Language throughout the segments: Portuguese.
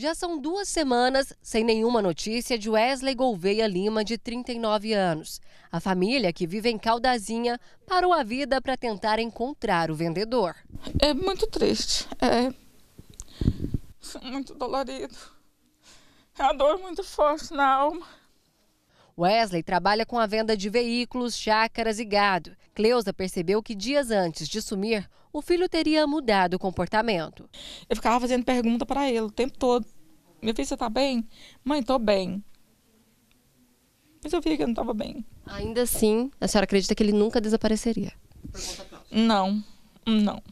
Já são duas semanas sem nenhuma notícia de Wesley Gouveia Lima, de 39 anos. A família, que vive em Caldazinha, parou a vida para tentar encontrar o vendedor. É muito triste, é muito dolorido. É uma dor muito forte na alma. Wesley trabalha com a venda de veículos, chácaras e gado. Cleusa percebeu que dias antes de sumir, o filho teria mudado o comportamento. Eu ficava fazendo pergunta para ele o tempo todo. Meu filho, você tá bem? Mãe, tô bem. Mas eu via que eu não estava bem. Ainda assim, a senhora acredita que ele nunca desapareceria? Não, não.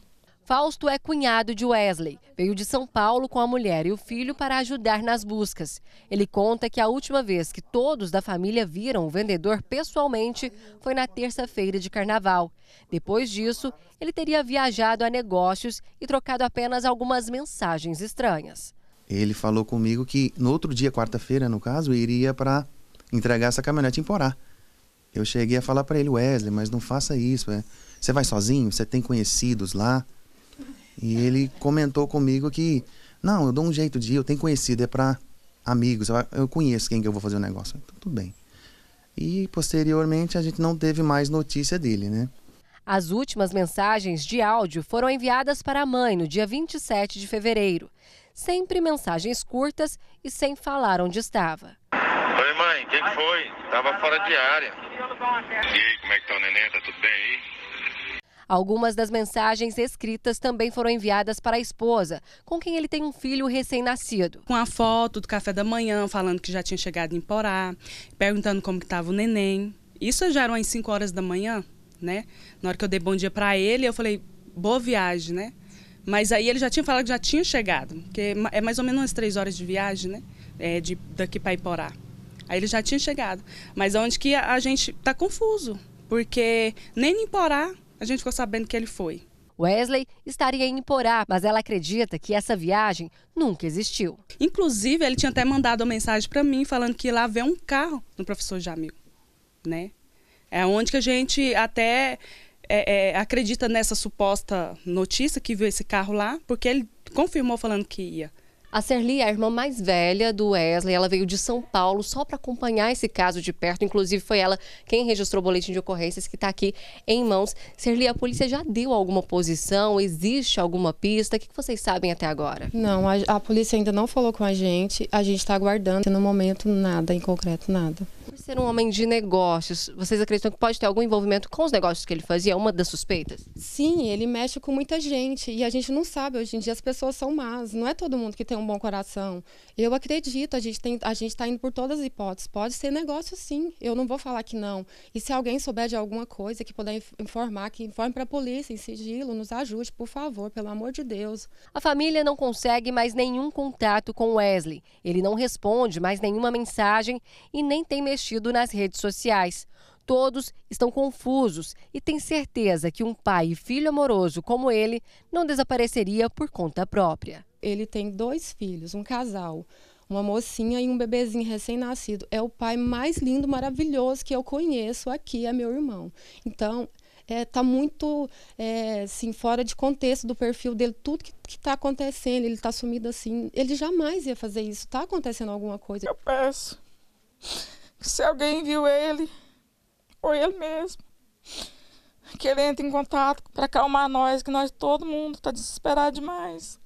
Fausto é cunhado de Wesley. Veio de São Paulo com a mulher e o filho para ajudar nas buscas. Ele conta que a última vez que todos da família viram o vendedor pessoalmente foi na terça-feira de carnaval. Depois disso, ele teria viajado a negócios e trocado apenas algumas mensagens estranhas. Ele falou comigo que no outro dia, quarta-feira, no caso, iria para entregar essa caminhonete em Porá. Eu cheguei a falar para ele, Wesley, mas não faça isso. É. Você vai sozinho? Você tem conhecidos lá? E ele comentou comigo que, não, eu dou um jeito de ir, eu tenho conhecido, é para amigos, eu conheço quem que eu vou fazer o negócio. Então, tudo bem. E posteriormente a gente não teve mais notícia dele, né? As últimas mensagens de áudio foram enviadas para a mãe no dia 27 de fevereiro. Sempre mensagens curtas e sem falar onde estava. Oi, mãe, quem foi? Tava fora de área. E aí, como é que tá o neném? Tá tudo bem? Algumas das mensagens escritas também foram enviadas para a esposa, com quem ele tem um filho recém-nascido. Com a foto do café da manhã, falando que já tinha chegado em Porá, perguntando como estava o neném. Isso já eram às 5 horas da manhã, né? Na hora que eu dei bom dia para ele, eu falei, boa viagem, né? Mas aí ele já tinha falado que já tinha chegado, porque é mais ou menos umas três horas de viagem, né? É, de, daqui para Iporá. Aí ele já tinha chegado. Mas é onde que a, a gente tá confuso, porque nem em Iporá a gente ficou sabendo que ele foi. Wesley estaria em Porá, mas ela acredita que essa viagem nunca existiu. Inclusive, ele tinha até mandado uma mensagem para mim falando que lá vê um carro no professor Jamil, né? É onde que a gente até é, é, acredita nessa suposta notícia que viu esse carro lá, porque ele confirmou falando que ia. A Serli é a irmã mais velha do Wesley. Ela veio de São Paulo só para acompanhar esse caso de perto. Inclusive, foi ela quem registrou o boletim de ocorrências que está aqui em mãos. Serli, a polícia já deu alguma posição? Existe alguma pista? O que vocês sabem até agora? Não, a, a polícia ainda não falou com a gente. A gente está aguardando. No momento, nada em concreto, nada ser um homem de negócios, vocês acreditam que pode ter algum envolvimento com os negócios que ele fazia? É uma das suspeitas? Sim, ele mexe com muita gente e a gente não sabe. Hoje em dia as pessoas são más. Não é todo mundo que tem um bom coração. Eu acredito, a gente tem, a gente está indo por todas as hipóteses. Pode ser negócio, sim. Eu não vou falar que não. E se alguém souber de alguma coisa que puder informar, que informe para a polícia em sigilo, nos ajude, por favor, pelo amor de Deus. A família não consegue mais nenhum contato com Wesley. Ele não responde mais nenhuma mensagem e nem tem mexido nas redes sociais. Todos estão confusos e têm certeza que um pai e filho amoroso como ele não desapareceria por conta própria. Ele tem dois filhos, um casal, uma mocinha e um bebezinho recém-nascido. É o pai mais lindo, maravilhoso que eu conheço aqui, é meu irmão. Então, está é, tá muito é, assim, fora de contexto do perfil dele, tudo que está acontecendo, ele está sumido assim. Ele jamais ia fazer isso, está acontecendo alguma coisa. Eu peço se alguém viu ele, ou ele mesmo, que ele entre em contato para acalmar nós, que nós, todo mundo, está desesperado demais.